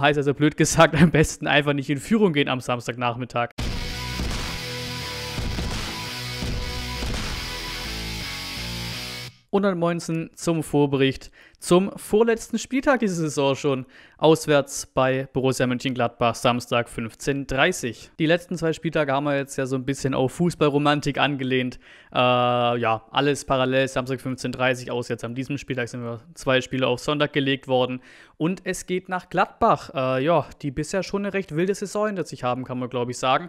heißt also blöd gesagt, am besten einfach nicht in Führung gehen am Samstagnachmittag. Und dann 119 zum Vorbericht zum vorletzten Spieltag dieser Saison schon. Auswärts bei Borussia Mönchengladbach, Samstag 15.30 Uhr. Die letzten zwei Spieltage haben wir jetzt ja so ein bisschen auf Fußballromantik angelehnt. Äh, ja, alles parallel, Samstag 15.30 Uhr aus. Jetzt an diesem Spieltag sind wir zwei Spiele auf Sonntag gelegt worden. Und es geht nach Gladbach. Äh, ja, die bisher schon eine recht wilde Saison hinter sich haben, kann man glaube ich sagen.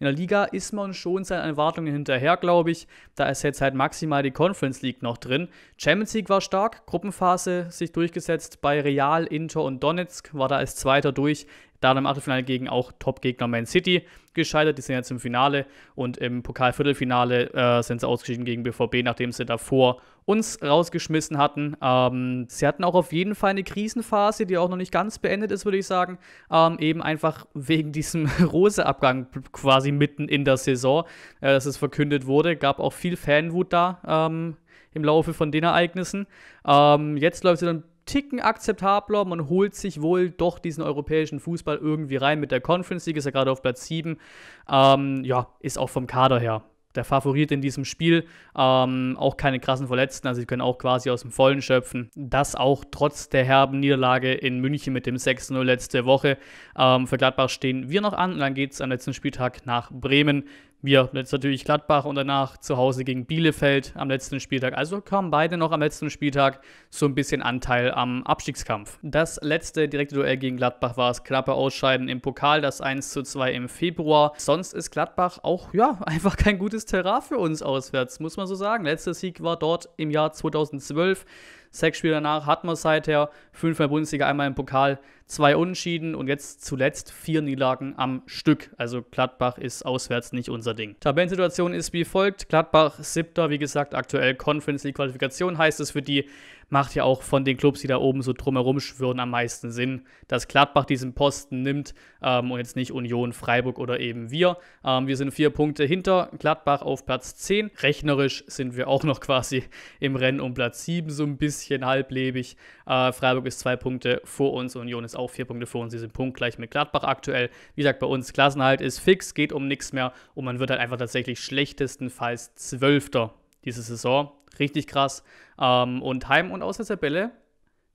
In der Liga ist man schon seinen Erwartungen hinterher, glaube ich. Da ist jetzt halt maximal die Conference League noch drin. Champions League war stark, Gruppenphase sich durchgesetzt bei Real, Inter und Donetsk, war da als Zweiter durch dann im Achtelfinale gegen auch Top-Gegner Man City gescheitert. Die sind jetzt im Finale und im Pokalviertelfinale äh, sind sie ausgeschieden gegen BVB, nachdem sie davor uns rausgeschmissen hatten. Ähm, sie hatten auch auf jeden Fall eine Krisenphase, die auch noch nicht ganz beendet ist, würde ich sagen. Ähm, eben einfach wegen diesem Rose-Abgang quasi mitten in der Saison, äh, dass es verkündet wurde. Gab auch viel Fanwut da. Ähm, im Laufe von den Ereignissen. Ähm, jetzt läuft sie dann Ticken akzeptabler. Man holt sich wohl doch diesen europäischen Fußball irgendwie rein. Mit der Conference League ist ja gerade auf Platz 7. Ähm, ja, ist auch vom Kader her der Favorit in diesem Spiel. Ähm, auch keine krassen Verletzten, also sie können auch quasi aus dem Vollen schöpfen. Das auch trotz der herben Niederlage in München mit dem 6-0 letzte Woche. Ähm, für Gladbach stehen wir noch an und dann geht es am letzten Spieltag nach Bremen. Wir jetzt natürlich Gladbach und danach zu Hause gegen Bielefeld am letzten Spieltag. Also kamen beide noch am letzten Spieltag so ein bisschen Anteil am Abstiegskampf. Das letzte direkte Duell gegen Gladbach war das knappe Ausscheiden im Pokal, das 1 zu 2 im Februar. Sonst ist Gladbach auch, ja, einfach kein gutes Terrain für uns auswärts, muss man so sagen. Letzter Sieg war dort im Jahr 2012. Sechs Spiele danach hat man seither, fünfmal Bundesliga, einmal im Pokal, zwei Unentschieden und jetzt zuletzt vier Niederlagen am Stück. Also Gladbach ist auswärts nicht unser Ding. Tabellensituation ist wie folgt: Gladbach siebter, wie gesagt, aktuell Conference League Qualifikation heißt es für die macht ja auch von den Clubs, die da oben so drumherum schwören, am meisten Sinn, dass Gladbach diesen Posten nimmt ähm, und jetzt nicht Union, Freiburg oder eben wir. Ähm, wir sind vier Punkte hinter Gladbach auf Platz 10. Rechnerisch sind wir auch noch quasi im Rennen um Platz 7, so ein bisschen halblebig. Äh, Freiburg ist zwei Punkte vor uns, Union ist auch vier Punkte vor uns. Sie sind punktgleich mit Gladbach aktuell. Wie gesagt, bei uns Klassenhalt ist fix, geht um nichts mehr und man wird halt einfach tatsächlich schlechtestenfalls Zwölfter diese Saison. Richtig krass. Ähm, und Heim- und Auswärtstabelle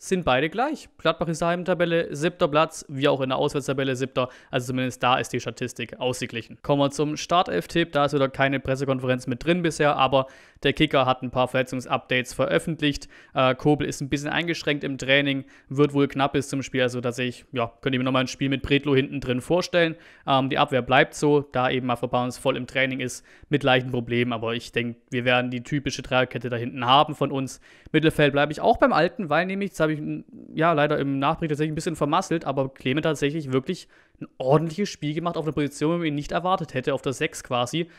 sind beide gleich. Gladbach ist Tabelle siebter Platz, wie auch in der Auswärtstabelle siebter. Also zumindest da ist die Statistik ausgeglichen. Kommen wir zum Startelf-Tipp. Da ist wieder keine Pressekonferenz mit drin bisher, aber der Kicker hat ein paar Verletzungsupdates veröffentlicht. Äh, Kobel ist ein bisschen eingeschränkt im Training, wird wohl knapp bis zum Spiel. Also ich, ja, könnte ich mir nochmal ein Spiel mit Bredlo hinten drin vorstellen. Ähm, die Abwehr bleibt so, da eben Alpha Bounce voll im Training ist, mit leichten Problemen. Aber ich denke, wir werden die typische Dreierkette da hinten haben von uns. Mittelfeld bleibe ich auch beim Alten, weil nämlich, das habe ich ich hm, ja leider im Nachbring tatsächlich ein bisschen vermasselt, aber Clement tatsächlich wirklich ein ordentliches Spiel gemacht auf einer Position, wo man ihn nicht erwartet hätte, auf der 6 quasi.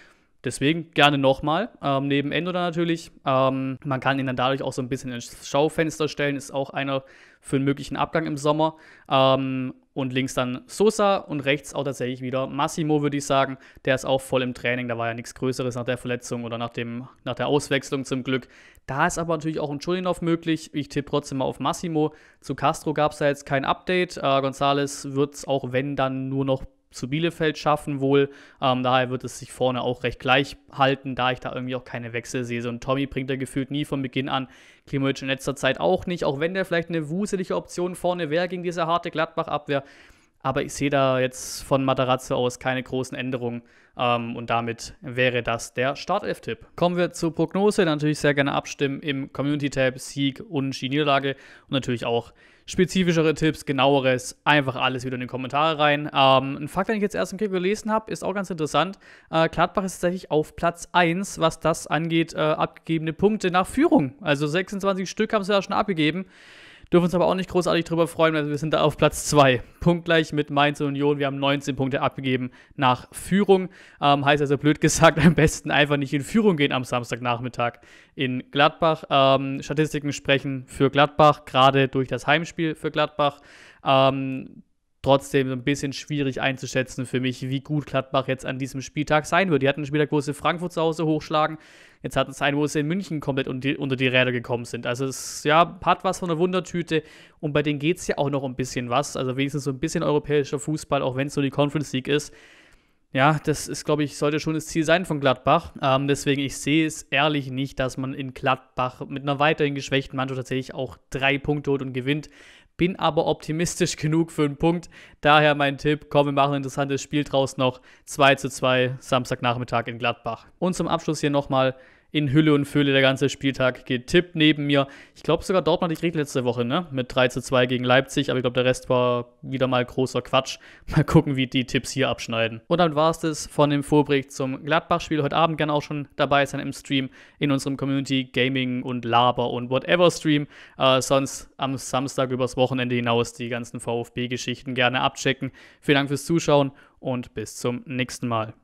Deswegen gerne nochmal. Ähm, neben Endo natürlich. Ähm, man kann ihn dann dadurch auch so ein bisschen ins Schaufenster stellen. Ist auch einer für einen möglichen Abgang im Sommer. Ähm, und links dann Sosa und rechts auch tatsächlich wieder Massimo, würde ich sagen. Der ist auch voll im Training, da war ja nichts Größeres nach der Verletzung oder nach, dem, nach der Auswechslung zum Glück. Da ist aber natürlich auch ein Chulinov möglich. Ich tippe trotzdem mal auf Massimo. Zu Castro gab es da jetzt kein Update. Äh, Gonzales wird es auch, wenn dann nur noch zu Bielefeld schaffen wohl. Ähm, daher wird es sich vorne auch recht gleich halten, da ich da irgendwie auch keine Wechsel sehe. So ein Tommy bringt er gefühlt nie von Beginn an. Klimovic in letzter Zeit auch nicht, auch wenn der vielleicht eine wuselige Option vorne wäre gegen diese harte Gladbach-Abwehr. Aber ich sehe da jetzt von Matarazzo aus keine großen Änderungen. Ähm, und damit wäre das der Startelf-Tipp. Kommen wir zur Prognose. Natürlich sehr gerne abstimmen im Community-Tab, Sieg und Niederlage und natürlich auch Spezifischere Tipps, genaueres, einfach alles wieder in die Kommentare rein. Ähm, ein Fakt, den ich jetzt erst im Krieg gelesen habe, ist auch ganz interessant. Äh, Gladbach ist tatsächlich auf Platz 1, was das angeht, äh, abgegebene Punkte nach Führung. Also 26 Stück haben sie ja schon abgegeben. Dürfen uns aber auch nicht großartig drüber freuen, also wir sind da auf Platz 2. Punktgleich mit Mainz und Union. Wir haben 19 Punkte abgegeben nach Führung. Ähm, heißt also blöd gesagt, am besten einfach nicht in Führung gehen am Samstagnachmittag in Gladbach. Ähm, Statistiken sprechen für Gladbach, gerade durch das Heimspiel für Gladbach. Ähm, trotzdem ein bisschen schwierig einzuschätzen für mich, wie gut Gladbach jetzt an diesem Spieltag sein wird. Die hatten einen Spieltag, wo sie Frankfurt zu Hause hochschlagen. Jetzt hatten es einen, wo sie in München komplett unter die Räder gekommen sind. Also es ja, hat was von der Wundertüte und bei denen geht es ja auch noch ein bisschen was. Also wenigstens so ein bisschen europäischer Fußball, auch wenn es so die Conference League ist. Ja, das ist, glaube ich, sollte schon das Ziel sein von Gladbach. Ähm, deswegen, ich sehe es ehrlich nicht, dass man in Gladbach mit einer weiterhin geschwächten Mannschaft tatsächlich auch drei Punkte holt und gewinnt bin aber optimistisch genug für einen Punkt. Daher mein Tipp, komm, wir machen ein interessantes Spiel draus noch. 2 zu 2 Samstagnachmittag in Gladbach. Und zum Abschluss hier nochmal in Hülle und Fülle der ganze Spieltag getippt neben mir. Ich glaube sogar Dortmund hat die Krieg letzte Woche, ne? Mit 3 zu 2 gegen Leipzig, aber ich glaube, der Rest war wieder mal großer Quatsch. Mal gucken, wie die Tipps hier abschneiden. Und damit war es das von dem Vorbericht zum Gladbach-Spiel. Heute Abend gerne auch schon dabei sein im Stream in unserem Community Gaming und Laber und Whatever Stream. Äh, sonst am Samstag übers Wochenende hinaus die ganzen VfB-Geschichten gerne abchecken. Vielen Dank fürs Zuschauen und bis zum nächsten Mal.